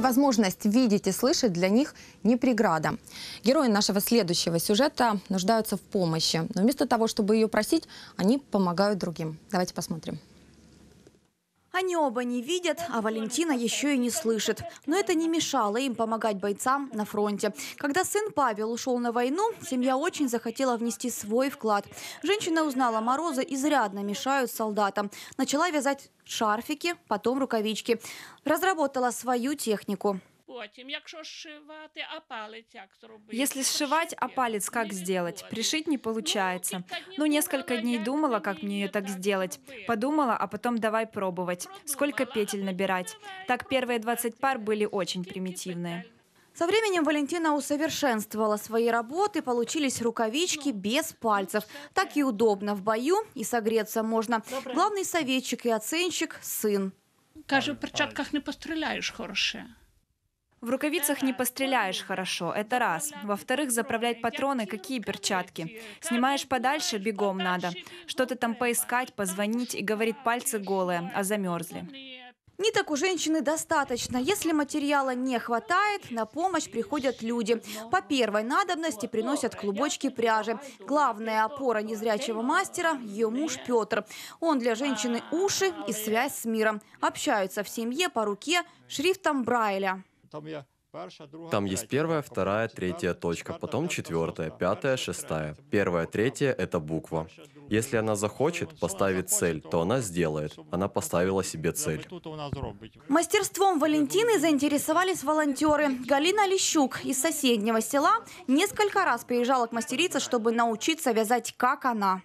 невозможность видеть и слышать для них не преграда. Герои нашего следующего сюжета нуждаются в помощи, но вместо того, чтобы ее просить, они помогают другим. Давайте посмотрим. Они оба не видят, а Валентина еще и не слышит. Но это не мешало им помогать бойцам на фронте. Когда сын Павел ушел на войну, семья очень захотела внести свой вклад. Женщина узнала, морозы изрядно мешают солдатам. Начала вязать шарфики, потом рукавички. Разработала свою технику потім, якщо сшивати, а палец як зробити? Если сшивать, а палец ну, как сделать? Пришить не ну, получается. Ну, несколько дней думала, как мне ее так сделать. Подумала, а потом давай пробовать. Сколько петель набирать? Так первые 20 пар были очень примитивные. Со временем Валентина усовершенствовала свои работы, получились рукавички ну, без пальцев. Так и удобно в бою, и согреться можно. Главный советчик и оценщик – сын. Каже, в перчатках не постреляешь хорошо. В рукавицах не постреляешь хорошо, это раз. Во-вторых, заправлять патроны, какие перчатки. Снимаешь подальше, бегом надо. Что-то там поискать, позвонить, и говорит, пальцы голые, а замерзли. Ниток у женщины достаточно. Если материала не хватает, на помощь приходят люди. По первой надобности приносят клубочки пряжи. Главная опора незрячего мастера – ее муж Петр. Он для женщины уши и связь с миром. Общаются в семье по руке шрифтом Брайля. Там есть первая, вторая, третья точка, потом четвертая, пятая, шестая. Первая, третья — это буква. Если она захочет поставить цель, то она сделает. Она поставила себе цель. Мастерством Валентины заинтересовались волонтеры. Галина Лещук из соседнего села несколько раз приезжала к мастерице, чтобы научиться вязать, как она.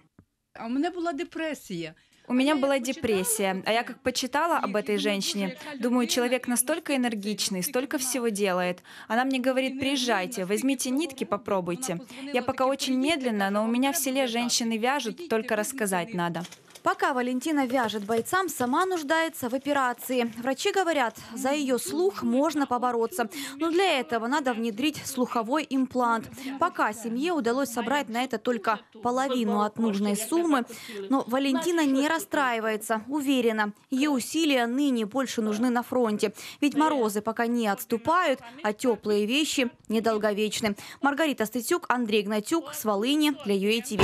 А у меня была депрессия. У меня была депрессия, а я как почитала об этой женщине, думаю, человек настолько энергичный, столько всего делает. Она мне говорит, приезжайте, возьмите нитки, попробуйте. Я пока очень медленно, но у меня в селе женщины вяжут, только рассказать надо. Пока Валентина вяжет бойцам, сама нуждается в операции. Врачи говорят, за ее слух можно побороться. Но для этого надо внедрить слуховой имплант. Пока семье удалось собрать на это только половину от нужной суммы. Но Валентина не расстраивается. Уверена, ее усилия ныне больше нужны на фронте. Ведь морозы пока не отступают, а теплые вещи недолговечны. Маргарита Стытюк, Андрей Гнатюк, с Волыни для ЮЭТВ.